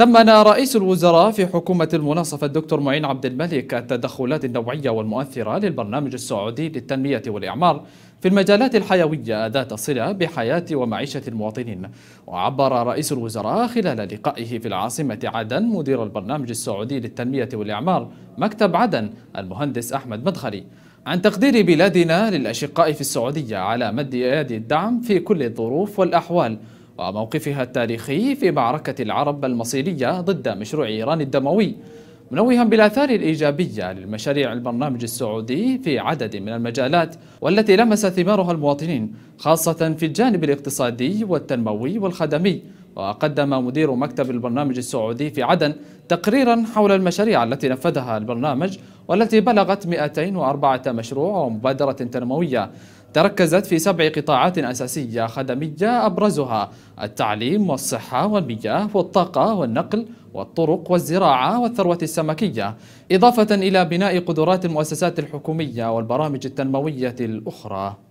ثمن رئيس الوزراء في حكومة المناصفة الدكتور معين عبد الملك التدخلات النوعية والمؤثرة للبرنامج السعودي للتنمية والإعمار في المجالات الحيوية ذات صلة بحياة ومعيشة المواطنين وعبر رئيس الوزراء خلال لقائه في العاصمة عدن مدير البرنامج السعودي للتنمية والإعمار مكتب عدن المهندس أحمد مدخلي عن تقدير بلادنا للأشقاء في السعودية على مد أيدي الدعم في كل الظروف والأحوال وموقفها التاريخي في معركة العرب المصيرية ضد مشروع إيران الدموي منوها بالآثار الإيجابية للمشاريع البرنامج السعودي في عدد من المجالات والتي لمس ثمارها المواطنين خاصة في الجانب الاقتصادي والتنموي والخدمي وقدم مدير مكتب البرنامج السعودي في عدن تقريرا حول المشاريع التي نفذها البرنامج والتي بلغت 204 مشروع ومبادرة تنموية تركزت في سبع قطاعات أساسية خدمية أبرزها التعليم والصحة والمياه والطاقة والنقل والطرق والزراعة والثروة السمكية إضافة إلى بناء قدرات المؤسسات الحكومية والبرامج التنموية الأخرى